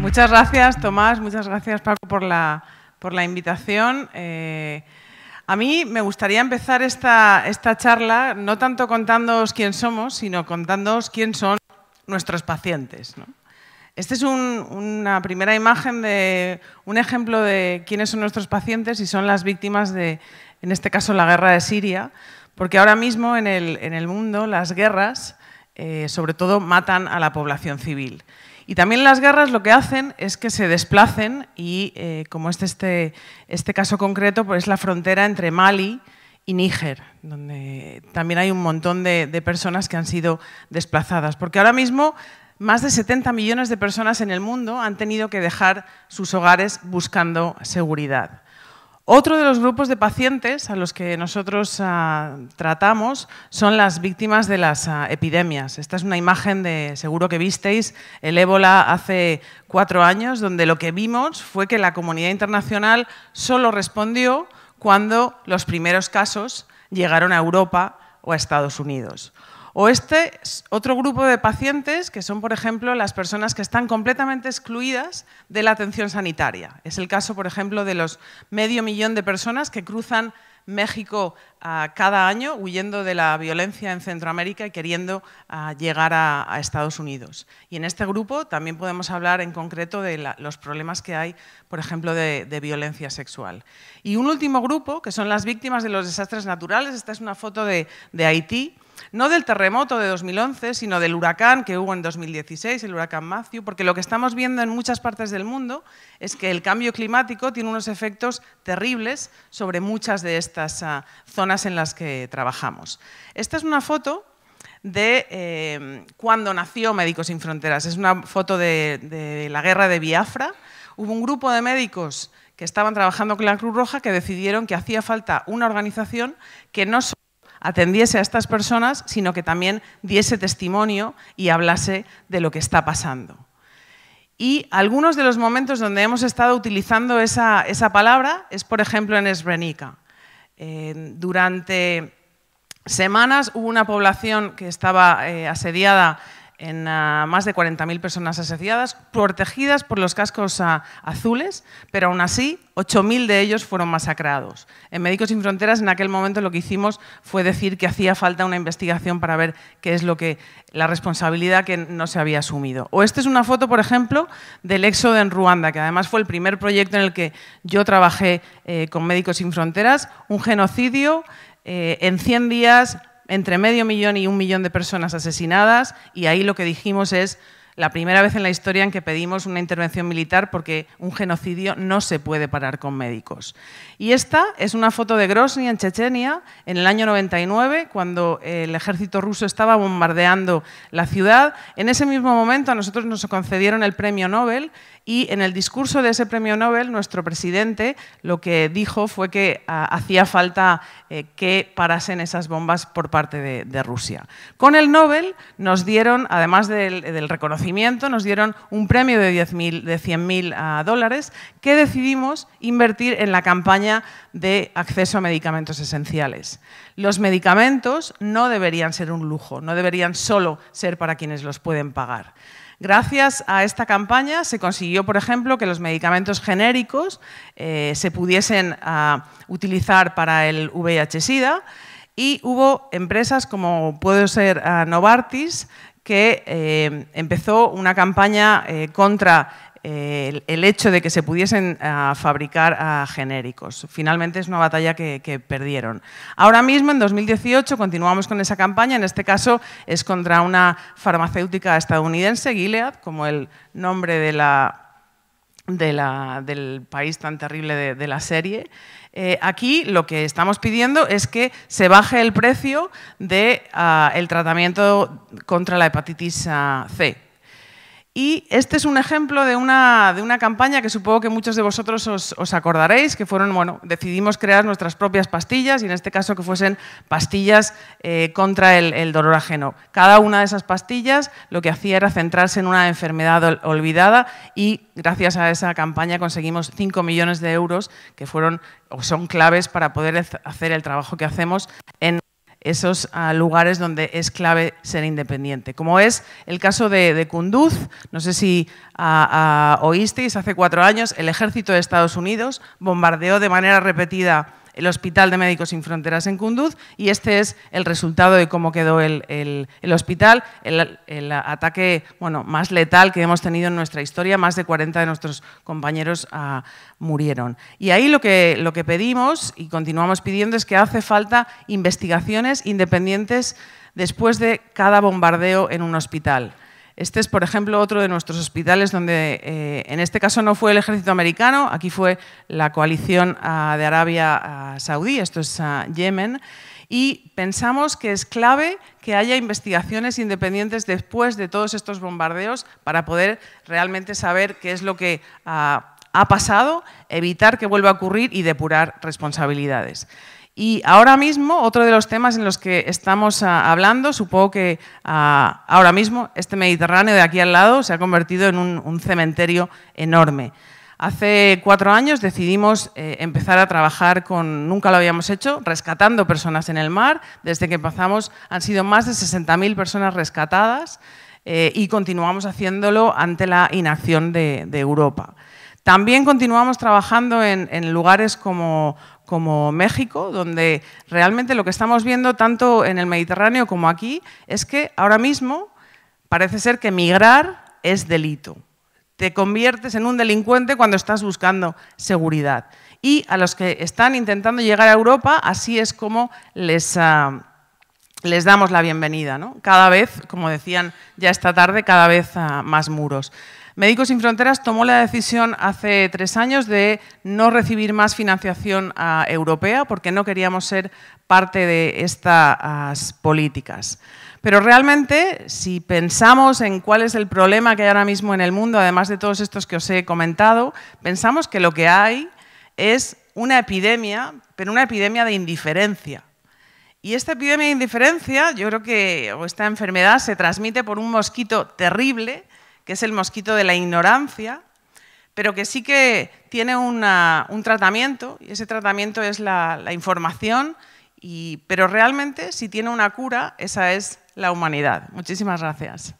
muchas gracias Tomás, muchas gracias Paco por la, invitación. Eh, a mí me gustaría empezar esta, esta charla no tanto contándoos quién somos, sino contándoos quién son nuestros pacientes. ¿no? Esta es una primera imagen de un ejemplo de quiénes son nuestros pacientes y son las víctimas de, en este caso, la guerra de Siria, porque ahora mismo en el, mundo las guerras, eh, sobre todo, matan a la población civil. Y también las guerras lo que hacen es que se desplacen y, eh, como este, este, caso concreto, pues es la frontera entre Mali y Níger, donde también hay un montón de, de personas que han sido desplazadas. Porque ahora mismo más de 70 millones de personas en el mundo han tenido que dejar sus hogares buscando seguridad. Otro de los grupos de pacientes a los que nosotros ah, tratamos son las víctimas de las ah, epidemias. Esta es una imagen de, seguro que visteis, el ébola hace cuatro años, donde lo que vimos fue que la comunidad internacional solo respondió cuando los primeros casos llegaron a Europa o a Estados Unidos. O este otro grupo de pacientes, que son, por ejemplo, las personas que están completamente excluidas de la atención sanitaria. Es el caso, por ejemplo, de los medio millón de personas que cruzan México ah, cada año huyendo de la violencia en Centroamérica y queriendo ah, llegar a, Estados Unidos. Y en este grupo también podemos hablar en concreto de los problemas que hay, por ejemplo, de, violencia sexual. Y un último grupo, que son las víctimas de los desastres naturales. Esta es una foto de Haití no del terremoto de 2011, sino del huracán que hubo en 2016, el huracán Matthew, porque lo que estamos viendo en muchas partes del mundo es que el cambio climático tiene unos efectos terribles sobre muchas de estas ah, zonas en las que trabajamos. Esta es una foto de eh, cuando nació Médicos Sin Fronteras. Es una foto de, la guerra de Biafra. Hubo un grupo de médicos que estaban trabajando con la Cruz Roja que decidieron que hacía falta una organización que no solo atendiese a estas personas, sino que también diese testimonio y hablase de lo que está pasando. Y algunos de los momentos donde hemos estado utilizando esa, palabra es, por ejemplo, en Srebrenica. durante semanas hubo una población que estaba eh, asediada en ah, más de 40.000 personas asociadas, protegidas por los cascos ah, azules, pero aún así 8.000 de ellos fueron masacrados. En Médicos Sin Fronteras en aquel momento lo que hicimos fue decir que hacía falta una investigación para ver qué es lo que la responsabilidad que no se había asumido. O esta es una foto, por ejemplo, del éxodo en Ruanda, que además fue el primer proyecto en el que yo trabajé eh, con Médicos Sin Fronteras, un genocidio eh, en 100 días entre medio millón y un millón de personas asesinadas y ahí lo que dijimos es la primera vez en la historia en que pedimos una intervención militar porque un genocidio no se puede parar con médicos. Y esta es una foto de Grozny en Chechenia en el año 99, cuando eh, el ejército ruso estaba bombardeando la ciudad. En ese mismo momento a nosotros nos concedieron el premio Nobel y en el discurso de ese premio Nobel nuestro presidente lo que dijo fue que ah, hacía falta eh, que parasen esas bombas por parte de, Rusia. Con el Nobel nos dieron, además del, reconocimiento, nos dieron un premio de, 100.000 ah, dólares que decidimos invertir en la campaña de acceso a medicamentos esenciales. Los medicamentos no deberían ser un lujo, no deberían solo ser para quienes los pueden pagar. Gracias a esta campaña se consiguió, por ejemplo, que los medicamentos genéricos eh, se pudiesen ah, utilizar para el VIH-Sida y hubo empresas como puede ser ah, Novartis que eh, empezó una campaña eh, contra el, hecho de que se pudiesen ah, fabricar ah, genéricos. Finalmente es una batalla que, perdieron. Ahora mismo, en 2018, continuamos con esa campaña, en este caso es contra una farmacéutica estadounidense, Gilead, como el nombre de la, del país tan terrible de, la serie. Eh, aquí lo que estamos pidiendo es que se baje el precio del de, ah, el tratamiento contra la hepatitis C y este es un ejemplo de una, de una campaña que supongo que muchos de vosotros os, acordaréis, que fueron, bueno, decidimos crear nuestras propias pastillas y en este caso que fuesen pastillas eh, contra el, dolor ajeno. Cada una de esas pastillas lo que hacía era centrarse en una enfermedad olvidada y gracias a esa campaña conseguimos 5 millones de euros que fueron o son claves para poder hacer el trabajo que hacemos en esos ah, lugares donde es clave ser independiente. Como es el caso de, Kunduz, no sé si ah, ah, oísteis, hace cuatro años el ejército de Estados Unidos bombardeó de manera repetida el Hospital de Médicos Sin Fronteras en Kunduz y este es el resultado de cómo quedó el, hospital, el, ataque bueno, más letal que hemos tenido en nuestra historia, más de 40 de nuestros compañeros ah, murieron. Y ahí lo lo que pedimos y continuamos pidiendo es que hace falta investigaciones independientes después de cada bombardeo en un hospital. Este es, por ejemplo, otro de nuestros hospitales donde, eh, en este caso, no fue el ejército americano, aquí fue la coalición ah, de Arabia ah, Saudí, esto es ah, Yemen, y pensamos que es clave que haya investigaciones independientes después de todos estos bombardeos para poder realmente saber qué es lo que ha pasado, evitar que vuelva a ocurrir y depurar responsabilidades. Y ahora mismo, otro de los temas en los que estamos ah, hablando, supongo que ah, ahora mismo este Mediterráneo de aquí al lado se ha convertido en un, cementerio enorme. Hace cuatro años decidimos eh, empezar a trabajar con, nunca lo habíamos hecho, rescatando personas en el mar. Desde que empezamos han sido más de 60.000 personas rescatadas eh, y continuamos haciéndolo ante la inacción de, Europa. También continuamos trabajando en, en lugares como, como México, donde realmente lo que estamos viendo tanto en el Mediterráneo como aquí es que ahora mismo parece ser que migrar es delito. Te conviertes en un delincuente cuando estás buscando seguridad. Y a los que están intentando llegar a Europa, así es como les, ah, les damos la bienvenida. ¿no? Cada vez, como decían ya esta tarde, cada vez ah, más muros. Médicos Sin Fronteras tomó la decisión hace tres años de no recibir más financiación europea porque no queríamos ser parte de estas políticas. Pero realmente, si pensamos en cuál es el problema que hay ahora mismo en el mundo, además de todos estos que os he comentado, pensamos que lo que hay es una epidemia, pero una epidemia de indiferencia. Y esta epidemia de indiferencia, yo creo que o esta enfermedad se transmite por un mosquito terrible que es el mosquito de la ignorancia, pero que sí que tiene un tratamiento, y ese tratamiento es la, información, pero realmente si tiene una cura, esa es la humanidad. Muchísimas gracias.